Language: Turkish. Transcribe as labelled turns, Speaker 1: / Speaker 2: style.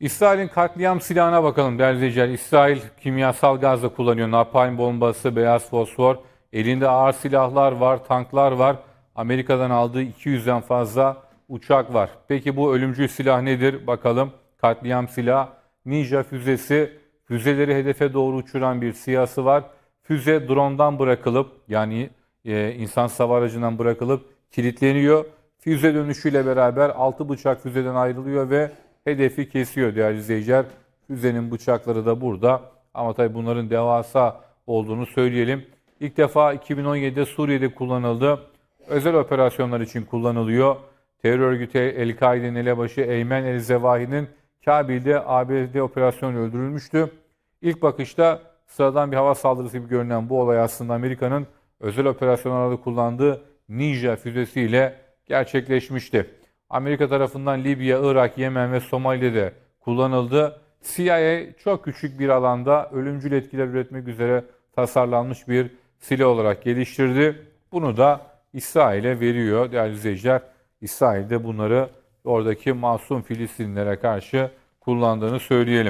Speaker 1: İsrail'in katliam silahına bakalım değerli izleyiciler. İsrail kimyasal gazla kullanıyor. Napalm bombası, beyaz fosfor. Elinde ağır silahlar var, tanklar var. Amerika'dan aldığı 200'den fazla uçak var. Peki bu ölümcül silah nedir? Bakalım. Katliam silahı, ninja füzesi, füzeleri hedefe doğru uçuran bir siyası var. Füze drondan bırakılıp yani e, insan sava aracından bırakılıp kilitleniyor. Füze dönüşüyle beraber altı bıçak füzeden ayrılıyor ve hedefi kesiyor değerli izleyiciler. Füzenin bıçakları da burada. Ama tabii bunların devasa olduğunu söyleyelim. İlk defa 2017'de Suriye'de kullanıldı. Özel operasyonlar için kullanılıyor. Terör örgütü El-Kaide'nin elebaşı Eymen El-Zevahi'nin Kabil'de ABD operasyonu öldürülmüştü. İlk bakışta sıradan bir hava saldırısı gibi görünen bu olay aslında Amerika'nın özel operasyonlarda kullandığı Ninja füzesiyle gerçekleşmişti. Amerika tarafından Libya, Irak, Yemen ve Somali'de kullanıldı. CIA çok küçük bir alanda ölümcül etkiler üretmek üzere tasarlanmış bir silah olarak geliştirdi. Bunu da İsrail'e veriyor değerli izleyiciler. İsrail de bunları oradaki masum Filistinlilere karşı kullandığını söyleyelim.